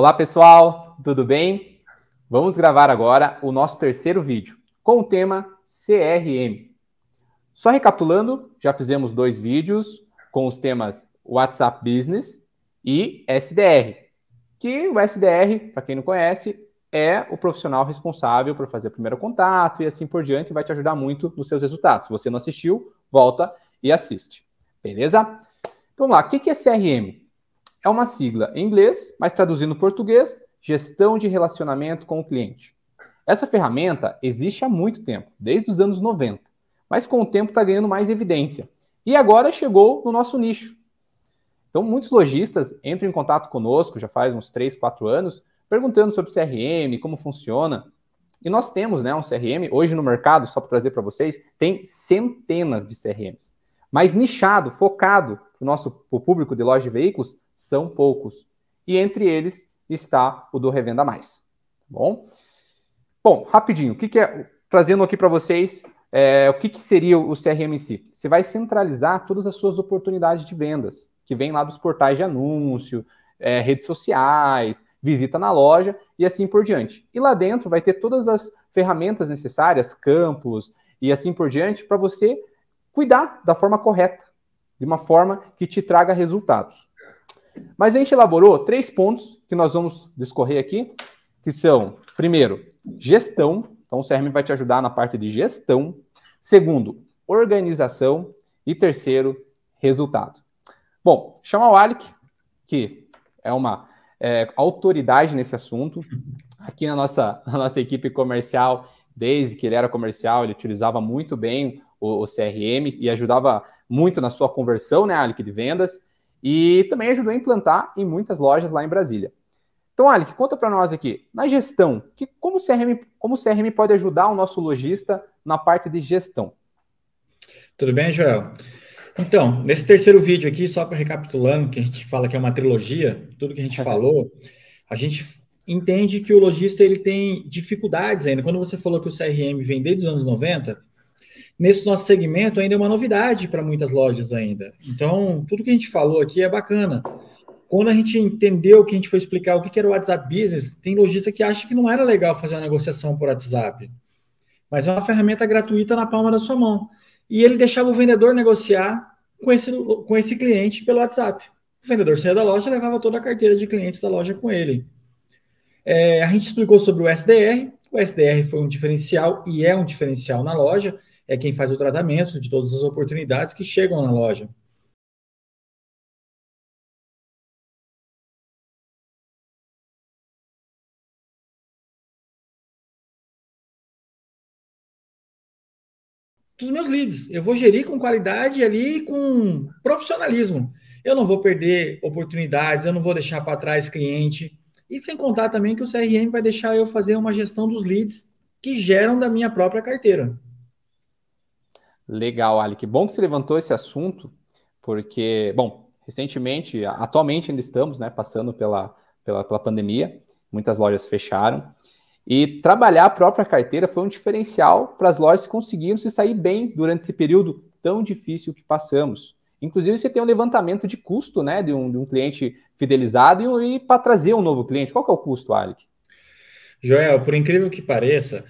Olá, pessoal, tudo bem? Vamos gravar agora o nosso terceiro vídeo com o tema CRM. Só recapitulando, já fizemos dois vídeos com os temas WhatsApp Business e SDR, que o SDR, para quem não conhece, é o profissional responsável por fazer o primeiro contato e assim por diante, vai te ajudar muito nos seus resultados. Se você não assistiu, volta e assiste. Beleza? Então, vamos lá, o que é CRM? é uma sigla em inglês, mas traduzindo português, gestão de relacionamento com o cliente. Essa ferramenta existe há muito tempo, desde os anos 90, mas com o tempo está ganhando mais evidência. E agora chegou no nosso nicho. Então, muitos lojistas entram em contato conosco já faz uns 3, 4 anos, perguntando sobre CRM, como funciona. E nós temos né, um CRM, hoje no mercado, só para trazer para vocês, tem centenas de CRMs. Mas nichado, focado para o nosso público de loja de veículos, são poucos. E entre eles está o do Revenda Mais. Tá bom, bom rapidinho, o que, que é. Trazendo aqui para vocês é, o que, que seria o CRM em si. Você vai centralizar todas as suas oportunidades de vendas, que vêm lá dos portais de anúncio, é, redes sociais, visita na loja e assim por diante. E lá dentro vai ter todas as ferramentas necessárias, campos e assim por diante, para você cuidar da forma correta, de uma forma que te traga resultados. Mas a gente elaborou três pontos que nós vamos discorrer aqui, que são, primeiro, gestão. Então, o CRM vai te ajudar na parte de gestão. Segundo, organização. E terceiro, resultado. Bom, chama o Alec, que é uma é, autoridade nesse assunto. Aqui na nossa, na nossa equipe comercial, desde que ele era comercial, ele utilizava muito bem o, o CRM e ajudava muito na sua conversão, né, Alec, de vendas. E também ajudou a implantar em muitas lojas lá em Brasília. Então, Alec, conta para nós aqui, na gestão, que, como, o CRM, como o CRM pode ajudar o nosso lojista na parte de gestão? Tudo bem, Joel? Então, nesse terceiro vídeo aqui, só para recapitulando, que a gente fala que é uma trilogia, tudo que a gente falou, a gente entende que o lojista ele tem dificuldades ainda. Quando você falou que o CRM vem desde os anos 90, nesse nosso segmento ainda é uma novidade para muitas lojas ainda. Então, tudo que a gente falou aqui é bacana. Quando a gente entendeu que a gente foi explicar o que era o WhatsApp Business, tem lojista que acha que não era legal fazer uma negociação por WhatsApp. Mas é uma ferramenta gratuita na palma da sua mão. E ele deixava o vendedor negociar com esse, com esse cliente pelo WhatsApp. O vendedor saía da loja e levava toda a carteira de clientes da loja com ele. É, a gente explicou sobre o SDR. O SDR foi um diferencial e é um diferencial na loja é quem faz o tratamento de todas as oportunidades que chegam na loja. dos meus leads. Eu vou gerir com qualidade ali, com profissionalismo. Eu não vou perder oportunidades, eu não vou deixar para trás cliente. E sem contar também que o CRM vai deixar eu fazer uma gestão dos leads que geram da minha própria carteira. Legal, Ali. Que bom que você levantou esse assunto, porque, bom, recentemente, atualmente ainda estamos, né, passando pela, pela, pela pandemia, muitas lojas fecharam. E trabalhar a própria carteira foi um diferencial para as lojas que conseguiram se sair bem durante esse período tão difícil que passamos. Inclusive, você tem um levantamento de custo né, de, um, de um cliente fidelizado e, e para trazer um novo cliente. Qual que é o custo, Alec? Joel, por incrível que pareça,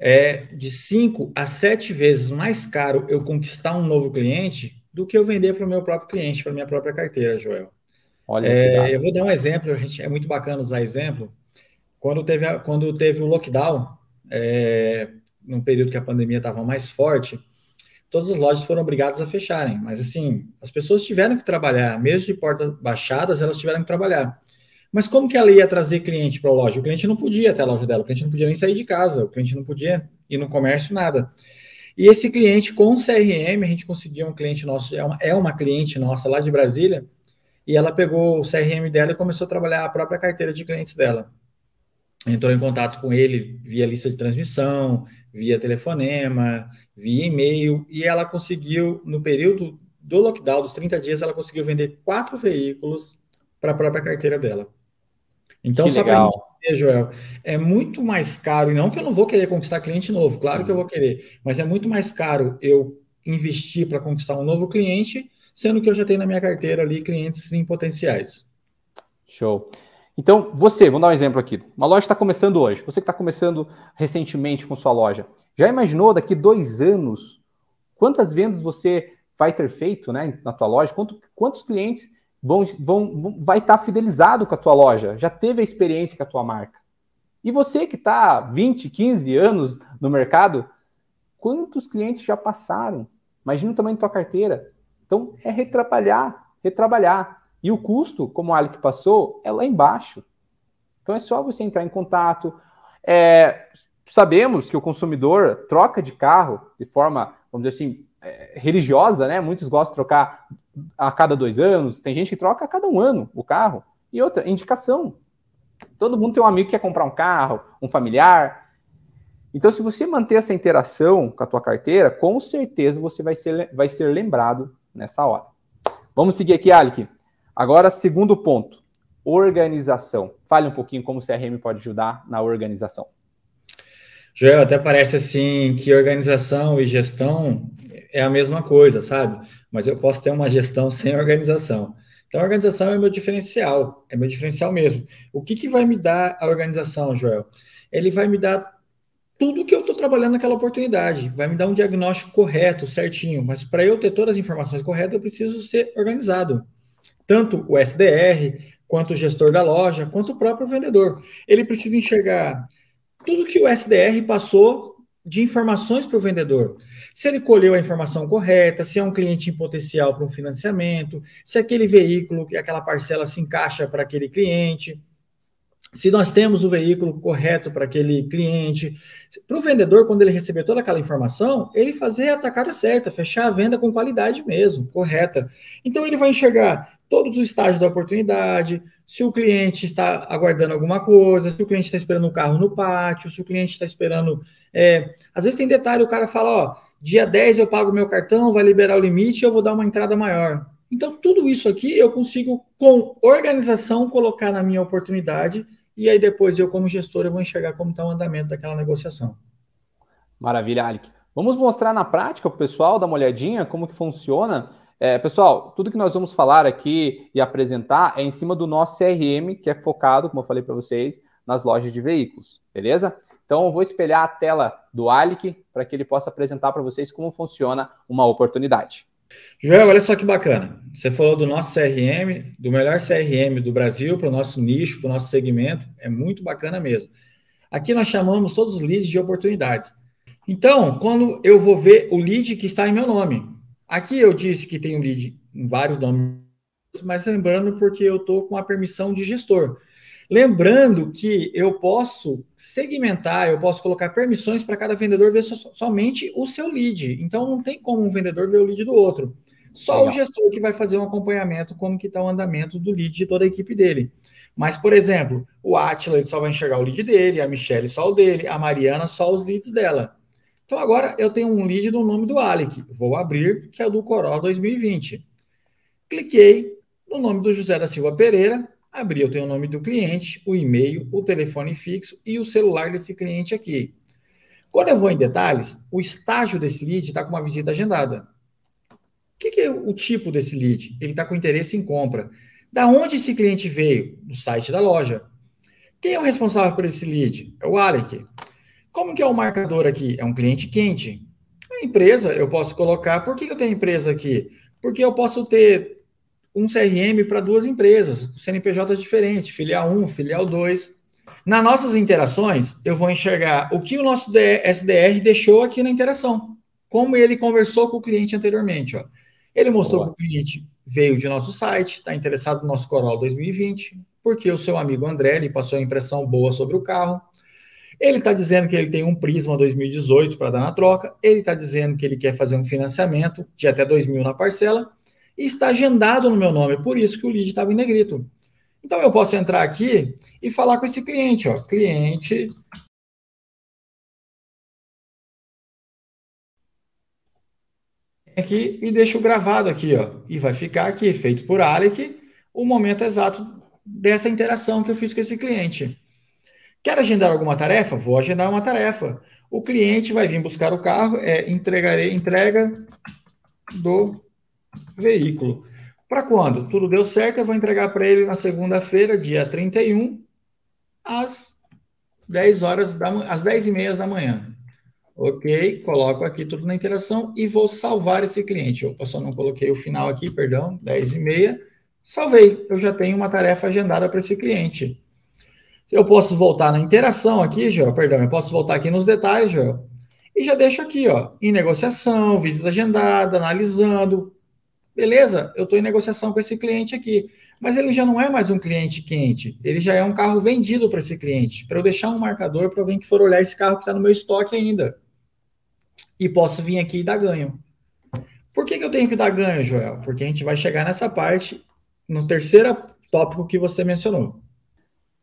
é de 5 a 7 vezes mais caro eu conquistar um novo cliente do que eu vender para o meu próprio cliente, para minha própria carteira, Joel. Olha, é, eu vou dar um exemplo, gente, é muito bacana usar exemplo. Quando teve, quando teve o lockdown, é, num período que a pandemia estava mais forte, todas as lojas foram obrigadas a fecharem. Mas assim, as pessoas tiveram que trabalhar, mesmo de portas baixadas, elas tiveram que trabalhar. Mas como que ela ia trazer cliente para a loja? O cliente não podia até a loja dela, o cliente não podia nem sair de casa, o cliente não podia ir no comércio, nada. E esse cliente com CRM, a gente conseguiu um cliente nosso, é uma, é uma cliente nossa lá de Brasília, e ela pegou o CRM dela e começou a trabalhar a própria carteira de clientes dela. Entrou em contato com ele via lista de transmissão, via telefonema, via e-mail, e ela conseguiu, no período do lockdown, dos 30 dias, ela conseguiu vender quatro veículos para a própria carteira dela. Então, que só para entender, Joel, é muito mais caro, e não que eu não vou querer conquistar cliente novo, claro que eu vou uhum. querer, mas é muito mais caro eu investir para conquistar um novo cliente, sendo que eu já tenho na minha carteira ali clientes em potenciais. Show. Então, você, vamos dar um exemplo aqui. Uma loja está começando hoje, você que está começando recentemente com sua loja, já imaginou daqui dois anos quantas vendas você vai ter feito né, na tua loja, quanto, quantos clientes vão, vão, vai estar tá fidelizado com a tua loja, já teve a experiência com a tua marca. E você que está 20, 15 anos no mercado, quantos clientes já passaram? Imagina o tamanho da tua carteira. Então, é retrabalhar, retrabalhar. E o custo, como o Alec passou, é lá embaixo. Então, é só você entrar em contato. É, sabemos que o consumidor troca de carro de forma, vamos dizer assim, é, religiosa, né? Muitos gostam de trocar a cada dois anos, tem gente que troca a cada um ano o carro. E outra, indicação. Todo mundo tem um amigo que quer comprar um carro, um familiar. Então, se você manter essa interação com a tua carteira, com certeza você vai ser, vai ser lembrado nessa hora. Vamos seguir aqui, Alec. Agora, segundo ponto, organização. Fale um pouquinho como o CRM pode ajudar na organização. Joel, até parece assim que organização e gestão é a mesma coisa, sabe? mas eu posso ter uma gestão sem organização. Então, a organização é meu diferencial, é meu diferencial mesmo. O que, que vai me dar a organização, Joel? Ele vai me dar tudo que eu estou trabalhando naquela oportunidade, vai me dar um diagnóstico correto, certinho, mas para eu ter todas as informações corretas, eu preciso ser organizado. Tanto o SDR, quanto o gestor da loja, quanto o próprio vendedor. Ele precisa enxergar tudo que o SDR passou de informações para o vendedor. Se ele colheu a informação correta, se é um cliente em potencial para um financiamento, se aquele veículo, aquela parcela se encaixa para aquele cliente, se nós temos o veículo correto para aquele cliente. Para o vendedor, quando ele receber toda aquela informação, ele fazer a tacada certa, fechar a venda com qualidade mesmo, correta. Então ele vai enxergar todos os estágios da oportunidade, se o cliente está aguardando alguma coisa, se o cliente está esperando o um carro no pátio, se o cliente está esperando é, às vezes tem detalhe, o cara fala, ó, dia 10 eu pago meu cartão, vai liberar o limite, eu vou dar uma entrada maior. Então, tudo isso aqui eu consigo, com organização, colocar na minha oportunidade, e aí depois eu, como gestor, eu vou enxergar como está o andamento daquela negociação. Maravilha, Alec. Vamos mostrar na prática para o pessoal, dar uma olhadinha como que funciona. É, pessoal, tudo que nós vamos falar aqui e apresentar é em cima do nosso CRM, que é focado, como eu falei para vocês, nas lojas de veículos, beleza? Então eu vou espelhar a tela do Alec para que ele possa apresentar para vocês como funciona uma oportunidade. Joel, olha só que bacana. Você falou do nosso CRM, do melhor CRM do Brasil, para o nosso nicho, para o nosso segmento. É muito bacana mesmo. Aqui nós chamamos todos os leads de oportunidades. Então, quando eu vou ver o lead que está em meu nome, aqui eu disse que tem um lead em vários nomes, mas lembrando porque eu estou com a permissão de gestor. Lembrando que eu posso segmentar, eu posso colocar permissões para cada vendedor ver so, somente o seu lead. Então não tem como um vendedor ver o lead do outro. Só Legal. o gestor que vai fazer um acompanhamento como que está o andamento do lead de toda a equipe dele. Mas, por exemplo, o Atila só vai enxergar o lead dele, a Michelle só o dele, a Mariana só os leads dela. Então agora eu tenho um lead do nome do Alec. Vou abrir, que é do Corolla 2020. Cliquei no nome do José da Silva Pereira, Abri, eu tenho o nome do cliente, o e-mail, o telefone fixo e o celular desse cliente aqui. Quando eu vou em detalhes, o estágio desse lead está com uma visita agendada. O que, que, é o tipo desse lead? Ele está com interesse em compra. Da onde esse cliente veio? Do site da loja. Quem é o responsável por esse lead? É o Alec. Como que é o marcador aqui? É um cliente quente. A empresa eu posso colocar. Por que eu tenho empresa aqui? Porque eu posso ter um CRM para duas empresas, com CNPJ diferente, filial 1, filial 2. Nas nossas interações, eu vou enxergar o que o nosso SDR deixou aqui na interação, como ele conversou com o cliente anteriormente. Ó. Ele mostrou Boa. que o cliente veio de nosso site, está interessado no nosso Corolla 2020, porque o seu amigo André lhe passou a impressão boa sobre o carro. Ele está dizendo que ele tem um Prisma 2018 para dar na troca. Ele está dizendo que ele quer fazer um financiamento de até 2 mil na parcela e está agendado no meu nome, por isso que o lead estava em negrito. Então eu posso entrar aqui e falar com esse cliente, ó, cliente aqui e deixo gravado aqui, ó, e vai ficar aqui feito por Alec o momento exato dessa interação que eu fiz com esse cliente. Quer agendar alguma tarefa? Vou agendar uma tarefa. O cliente vai vir buscar o carro, é entregarei entrega do veículo. Para quando? Tudo deu certo, eu vou entregar para ele na segunda-feira, dia 31, às 10 horas da às 10 e meia da manhã. Ok, coloco aqui tudo na interação e vou salvar esse cliente. Eu só não coloquei o final aqui, perdão, 10 e meia. Salvei, eu já tenho uma tarefa agendada para esse cliente. Eu posso voltar na interação aqui, Joel, perdão, eu posso voltar aqui nos detalhes, Joel. E já deixo aqui, ó, em negociação, visita agendada, analisando, Beleza, eu estou em negociação com esse cliente aqui. Mas ele já não é mais um cliente quente, ele já é um carro vendido para esse cliente, para eu deixar um marcador para alguém que for olhar esse carro que está no meu estoque ainda. E posso vir aqui e dar ganho. Por que, que eu tenho que dar ganho, Joel? Porque a gente vai chegar nessa parte, no terceiro tópico que você mencionou.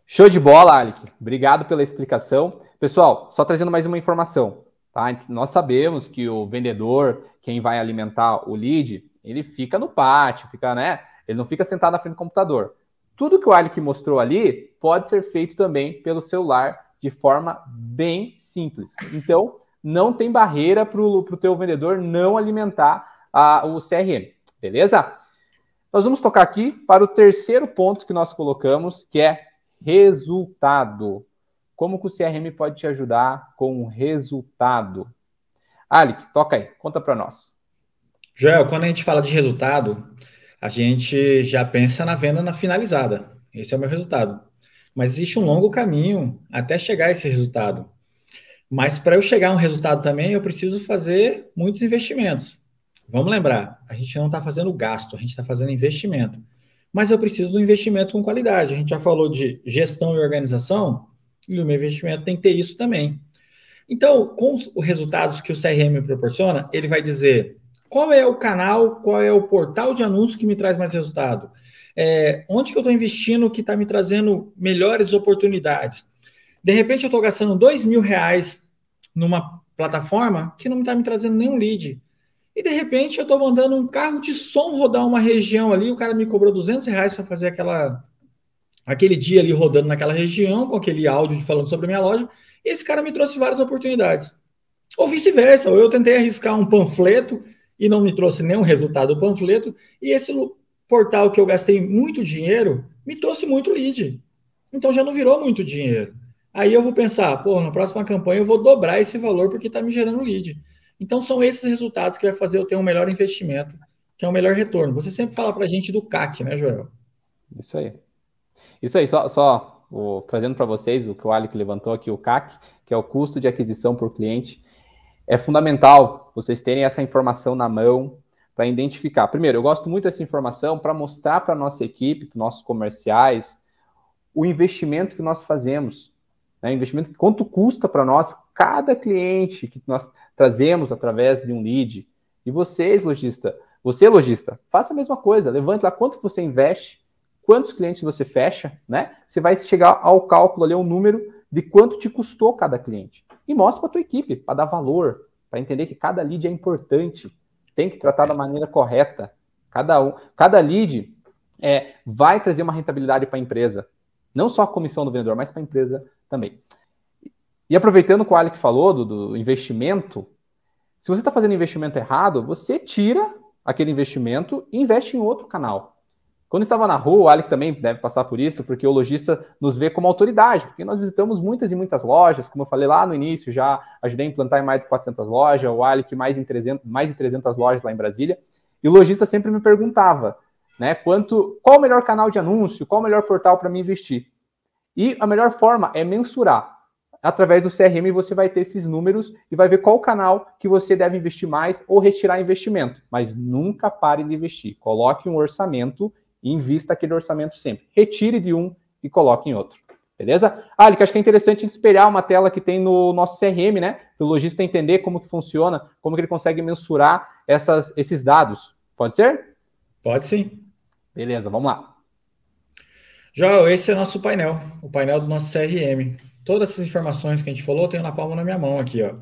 Show de bola, Alec. Obrigado pela explicação. Pessoal, só trazendo mais uma informação. Tá? Nós sabemos que o vendedor, quem vai alimentar o lead, ele fica no pátio, fica, né? Ele não fica sentado na frente do computador. Tudo que o Alec mostrou ali pode ser feito também pelo celular de forma bem simples. Então, não tem barreira para o teu vendedor não alimentar a, o CRM, beleza? Nós vamos tocar aqui para o terceiro ponto que nós colocamos, que é resultado. Como que o CRM pode te ajudar com o resultado? Alec, toca aí, conta para nós. Joel, quando a gente fala de resultado, a gente já pensa na venda na finalizada. Esse é o meu resultado. Mas existe um longo caminho até chegar a esse resultado. Mas para eu chegar a um resultado também, eu preciso fazer muitos investimentos. Vamos lembrar, a gente não está fazendo gasto, a gente está fazendo investimento. Mas eu preciso do investimento com qualidade. A gente já falou de gestão e organização, e o meu investimento tem que ter isso também. Então, com os resultados que o CRM proporciona, ele vai dizer qual é o canal, qual é o portal de anúncio que me traz mais resultado? É, onde que eu estou investindo que está me trazendo melhores oportunidades? De repente eu estou gastando dois mil reais numa plataforma que não está me trazendo nenhum lead. E de repente eu estou mandando um carro de som rodar uma região ali, o cara me cobrou 200 reais para fazer aquela, aquele dia ali rodando naquela região, com aquele áudio falando sobre a minha loja, e esse cara me trouxe várias oportunidades. Ou vice-versa, ou eu tentei arriscar um panfleto e não me trouxe nenhum resultado do panfleto. E esse portal que eu gastei muito dinheiro me trouxe muito lead. Então já não virou muito dinheiro. Aí eu vou pensar, pô, na próxima campanha eu vou dobrar esse valor porque está me gerando lead. Então são esses resultados que vai fazer eu ter um melhor investimento, que é um melhor retorno. Você sempre fala para a gente do CAC, né, Joel? Isso aí. Isso aí, só, só o, trazendo para vocês o que o Alec levantou aqui, o CAC, que é o custo de aquisição por cliente é fundamental vocês terem essa informação na mão para identificar. Primeiro, eu gosto muito dessa informação para mostrar para a nossa equipe, para nossos comerciais, o investimento que nós fazemos. Né? Investimento que quanto custa para nós cada cliente que nós trazemos através de um lead. E vocês, lojista, você, lojista, faça a mesma coisa. Levante lá quanto você investe, quantos clientes você fecha, né? Você vai chegar ao cálculo ali, ao número de quanto te custou cada cliente e mostra para tua equipe, para dar valor, para entender que cada lead é importante, tem que tratar da é. maneira correta. Cada um, cada lead é, vai trazer uma rentabilidade para a empresa, não só a comissão do vendedor, mas para a empresa também. E aproveitando o que o Alec falou do, do investimento, se você está fazendo investimento errado, você tira aquele investimento e investe em outro canal. Quando estava na rua, o Alec também deve passar por isso, porque o lojista nos vê como autoridade, porque nós visitamos muitas e muitas lojas, como eu falei lá no início, já ajudei a implantar em mais de 400 lojas, o Alec mais, em 300, mais de 300 lojas lá em Brasília, e o lojista sempre me perguntava, né, quanto, qual o melhor canal de anúncio, qual o melhor portal para me investir? E a melhor forma é mensurar. Através do CRM você vai ter esses números e vai ver qual canal que você deve investir mais ou retirar investimento, mas nunca pare de investir. Coloque um orçamento Invista aquele orçamento sempre. Retire de um e coloque em outro. Beleza? Ah, que acho que é interessante espelhar uma tela que tem no nosso CRM, né? Para o lojista entender como que funciona, como que ele consegue mensurar essas, esses dados. Pode ser? Pode sim. Beleza, vamos lá. João, esse é nosso painel, o painel do nosso CRM. Todas essas informações que a gente falou, eu tenho na palma da minha mão aqui, ó.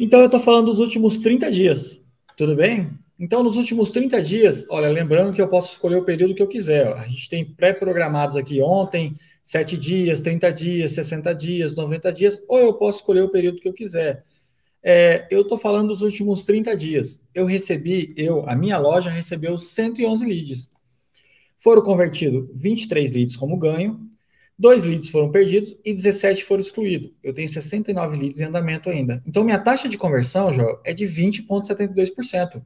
Então eu estou falando dos últimos 30 dias. Tudo bem? Então, nos últimos 30 dias, olha, lembrando que eu posso escolher o período que eu quiser. A gente tem pré-programados aqui ontem, 7 dias, 30 dias, 60 dias, 90 dias, ou eu posso escolher o período que eu quiser. É, eu estou falando dos últimos 30 dias. Eu recebi, eu, a minha loja recebeu 111 leads. Foram convertidos 23 leads como ganho, 2 leads foram perdidos e 17 foram excluídos. Eu tenho 69 leads em andamento ainda. Então, minha taxa de conversão, João, é de 20,72%.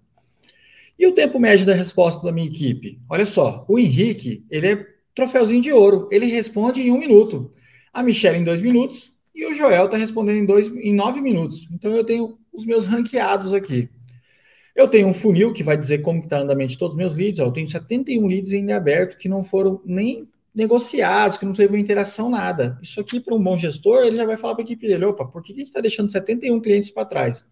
E o tempo médio da resposta da minha equipe? Olha só, o Henrique, ele é troféuzinho de ouro, ele responde em um minuto. A Michelle em dois minutos e o Joel está respondendo em, dois, em nove minutos. Então eu tenho os meus ranqueados aqui. Eu tenho um funil que vai dizer como está andamento de todos os meus leads. Ó, eu tenho 71 leads ainda aberto que não foram nem negociados, que não teve interação, nada. Isso aqui, para um bom gestor, ele já vai falar para a equipe dele: opa, por que a gente está deixando 71 clientes para trás?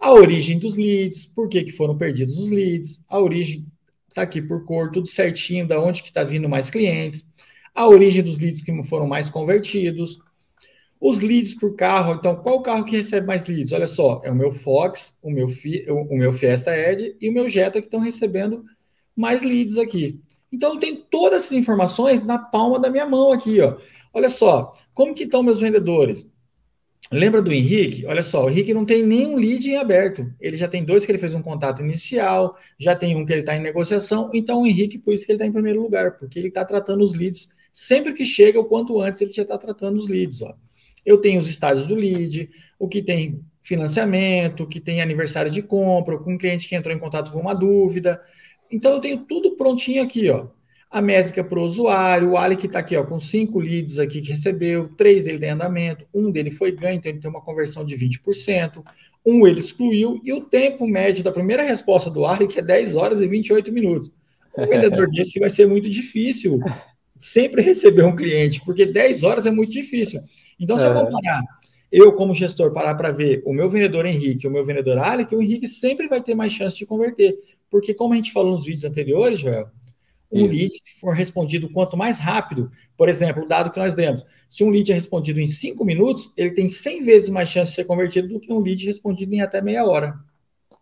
a origem dos leads, por que, que foram perdidos os leads, a origem está aqui por cor, tudo certinho, da onde que está vindo mais clientes, a origem dos leads que foram mais convertidos, os leads por carro, então qual carro que recebe mais leads? Olha só, é o meu Fox, o meu, Fi, o meu Fiesta Ed e o meu Jetta que estão recebendo mais leads aqui. Então tem todas essas informações na palma da minha mão aqui, ó. Olha só, como que estão meus vendedores? Lembra do Henrique? Olha só, o Henrique não tem nenhum lead em aberto. Ele já tem dois que ele fez um contato inicial, já tem um que ele está em negociação. Então, o Henrique, por isso que ele está em primeiro lugar, porque ele está tratando os leads. Sempre que chega, o quanto antes, ele já está tratando os leads. Ó. Eu tenho os estágios do lead, o que tem financiamento, o que tem aniversário de compra, com um cliente que entrou em contato com uma dúvida. Então, eu tenho tudo prontinho aqui, ó a métrica para o usuário, o Ali que está aqui ó, com cinco leads aqui que recebeu, três dele tem andamento, um dele foi ganho, então ele tem uma conversão de 20%, um ele excluiu, e o tempo médio da primeira resposta do Ali, que é 10 horas e 28 minutos. Um vendedor desse vai ser muito difícil sempre receber um cliente, porque 10 horas é muito difícil. Então, se eu é. comparar eu, como gestor, parar para ver o meu vendedor Henrique, o meu vendedor que o Henrique sempre vai ter mais chance de converter. Porque, como a gente falou nos vídeos anteriores, Joel, um lead lead for respondido quanto mais rápido, por exemplo, o dado que nós demos, se um lead é respondido em 5 minutos, ele tem 100 vezes mais chance de ser convertido do que um lead respondido em até meia hora.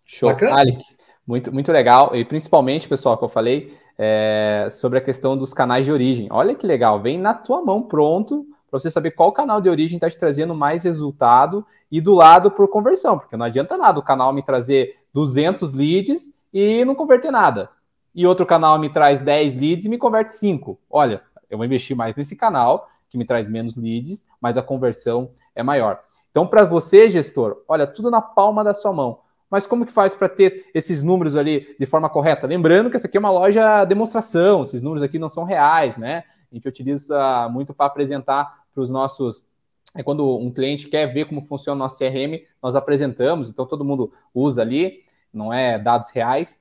Show. Bacana? Alec, muito, muito legal. E principalmente, pessoal, que eu falei é, sobre a questão dos canais de origem. Olha que legal, vem na tua mão pronto para você saber qual canal de origem está te trazendo mais resultado e do lado por conversão, porque não adianta nada o canal me trazer 200 leads e não converter nada e outro canal me traz 10 leads e me converte 5. Olha, eu vou investir mais nesse canal, que me traz menos leads, mas a conversão é maior. Então, para você, gestor, olha, tudo na palma da sua mão. Mas como que faz para ter esses números ali de forma correta? Lembrando que essa aqui é uma loja demonstração, esses números aqui não são reais, né? A gente utiliza muito para apresentar para os nossos. É quando um cliente quer ver como funciona o nosso CRM, nós apresentamos, então todo mundo usa ali, não é dados reais.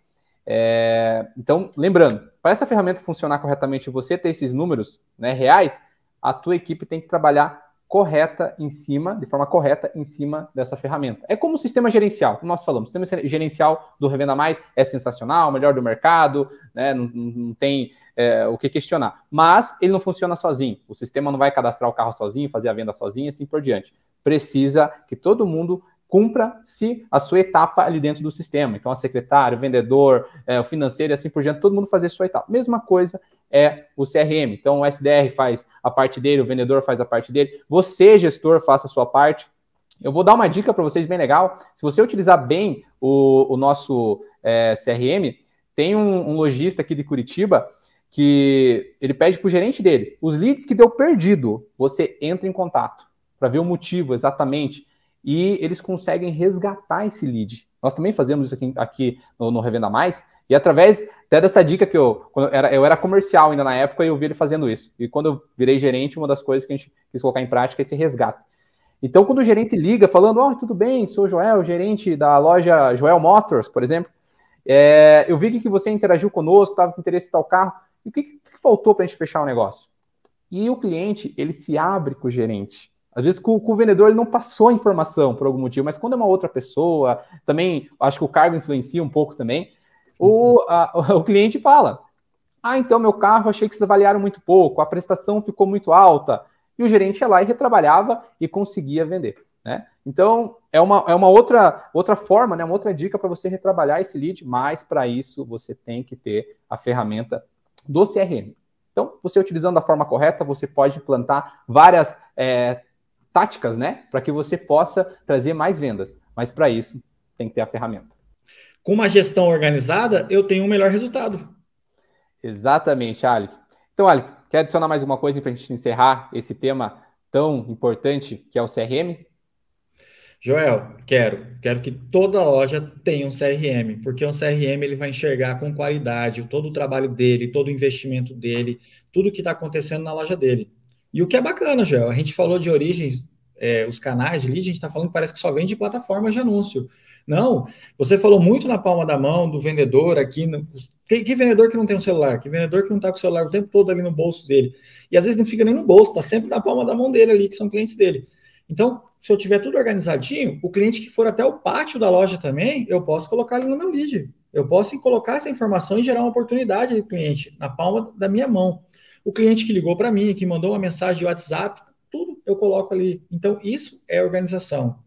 É, então, lembrando, para essa ferramenta funcionar corretamente e você ter esses números né, reais, a tua equipe tem que trabalhar correta em cima, de forma correta em cima dessa ferramenta. É como o sistema gerencial, como nós falamos, o sistema gerencial do Revenda Mais é sensacional, melhor do mercado, né, não, não, tem é, o que questionar. Mas ele não funciona sozinho. O sistema não vai cadastrar o carro sozinho, fazer a venda sozinho, assim por diante. Precisa que todo mundo cumpra-se a sua etapa ali dentro do sistema. Então, a secretária, o vendedor, é, o financeiro e assim por diante, todo mundo fazer a sua etapa. Mesma coisa é o CRM. Então, o SDR faz a parte dele, o vendedor faz a parte dele, você, gestor, faça a sua parte. Eu vou dar uma dica para vocês bem legal. Se você utilizar bem o, o nosso é, CRM, tem um, um lojista aqui de Curitiba que ele pede para o gerente dele, os leads que deu perdido, você entra em contato para ver o motivo exatamente e eles conseguem resgatar esse lead. Nós também fazemos isso aqui, aqui no, no, Revenda Mais, e através até dessa dica que eu, eu era, eu era comercial ainda na época, eu vi ele fazendo isso. E quando eu virei gerente, uma das coisas que a gente quis colocar em prática é esse resgate. Então, quando o gerente liga falando, oh, tudo bem, sou Joel, gerente da loja Joel Motors, por exemplo, é, eu vi que você interagiu conosco, estava com interesse em tal carro, e o que, que faltou para a gente fechar o negócio? E o cliente, ele se abre com o gerente. Às vezes com, com o vendedor ele não passou a informação por algum motivo, mas quando é uma outra pessoa, também acho que o cargo influencia um pouco também. O, a, o cliente fala: Ah, então meu carro achei que vocês avaliaram muito pouco, a prestação ficou muito alta. E o gerente ia lá e retrabalhava e conseguia vender. Né? Então, é uma, é uma outra, outra forma, né? uma outra dica para você retrabalhar esse lead, mas para isso você tem que ter a ferramenta do CRM. Então, você utilizando da forma correta, você pode plantar várias é, táticas, né? Para que você possa trazer mais vendas. Mas para isso, tem que ter a ferramenta. Com uma gestão organizada, eu tenho um melhor resultado. Exatamente, Alec. Então, Alec, quer adicionar mais uma coisa para a gente encerrar esse tema tão importante que é o CRM? Joel, quero, quero que toda loja tenha um CRM, porque um CRM ele vai enxergar com qualidade todo o trabalho dele, todo o investimento dele, tudo que está acontecendo na loja dele. E o que é bacana, Joel, a gente falou de origens, é, os canais de lead, a gente está falando que parece que só vende plataformas de anúncio. Não, você falou muito na palma da mão do vendedor aqui. No, que, que, vendedor que não tem um celular? Que vendedor que não está com o celular o tempo todo ali no bolso dele? E às vezes não fica nem no bolso, está sempre na palma da mão dele ali, que são clientes dele. Então, se eu tiver tudo organizadinho, o cliente que for até o pátio da loja também, eu posso colocar ele no meu lead. Eu posso colocar essa informação e gerar uma oportunidade do cliente na palma da minha mão o cliente que ligou para mim, que mandou uma mensagem de WhatsApp, tudo eu coloco ali. Então, isso é organização.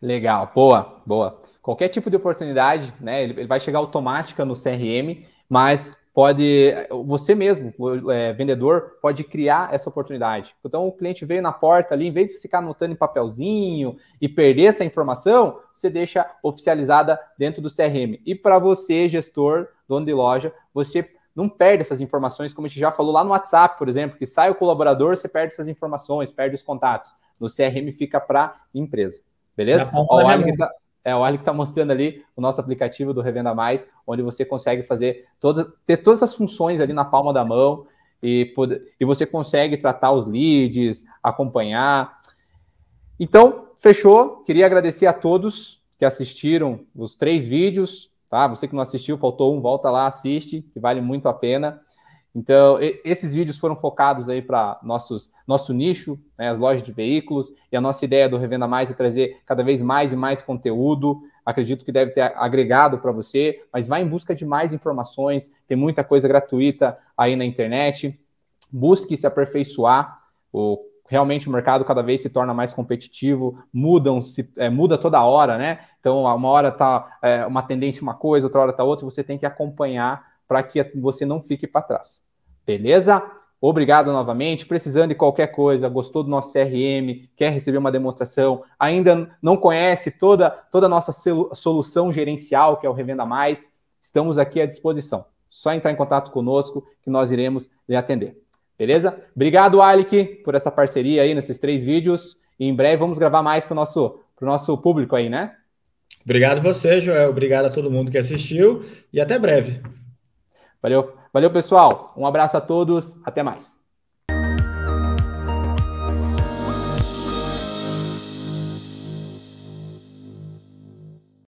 Legal, boa, boa. Qualquer tipo de oportunidade, né? Ele vai chegar automática no CRM, mas pode você mesmo, é, vendedor, pode criar essa oportunidade. Então o cliente veio na porta ali, em vez de ficar anotando em papelzinho e perder essa informação, você deixa oficializada dentro do CRM. E para você, gestor, dono de loja, você não perde essas informações, como a gente já falou lá no WhatsApp, por exemplo, que sai o colaborador, você perde essas informações, perde os contatos. No CRM fica para empresa. Beleza? Ó, o Alec tá, é, o Alec está mostrando ali o nosso aplicativo do Revenda Mais, onde você consegue fazer todas, ter todas as funções ali na palma da mão e, poder, e você consegue tratar os leads, acompanhar. Então, fechou. Queria agradecer a todos que assistiram os três vídeos, Tá? Você que não assistiu, faltou um, volta lá, assiste, que vale muito a pena. Então, esses vídeos foram focados aí para nossos nosso nicho, né, as lojas de veículos, e a nossa ideia do Revenda Mais é trazer cada vez mais e mais conteúdo. Acredito que deve ter agregado para você, mas vá em busca de mais informações, tem muita coisa gratuita aí na internet. Busque se aperfeiçoar. O realmente o mercado cada vez se torna mais competitivo, mudam se é, muda toda hora, né? Então uma hora está é, uma tendência uma coisa, outra hora está outra, você tem que acompanhar para que você não fique para trás. Beleza? Obrigado novamente. Precisando de qualquer coisa, gostou do nosso CRM, quer receber uma demonstração, ainda não conhece toda, toda a nossa solução gerencial, que é o Revenda Mais, estamos aqui à disposição. Só entrar em contato conosco que nós iremos lhe atender. Beleza? Obrigado, Alec, por essa parceria aí nesses três vídeos. E em breve vamos gravar mais para o nosso, pro nosso público aí, né? Obrigado você, Joel. Obrigado a todo mundo que assistiu e até breve. Valeu, valeu pessoal. Um abraço a todos. Até mais.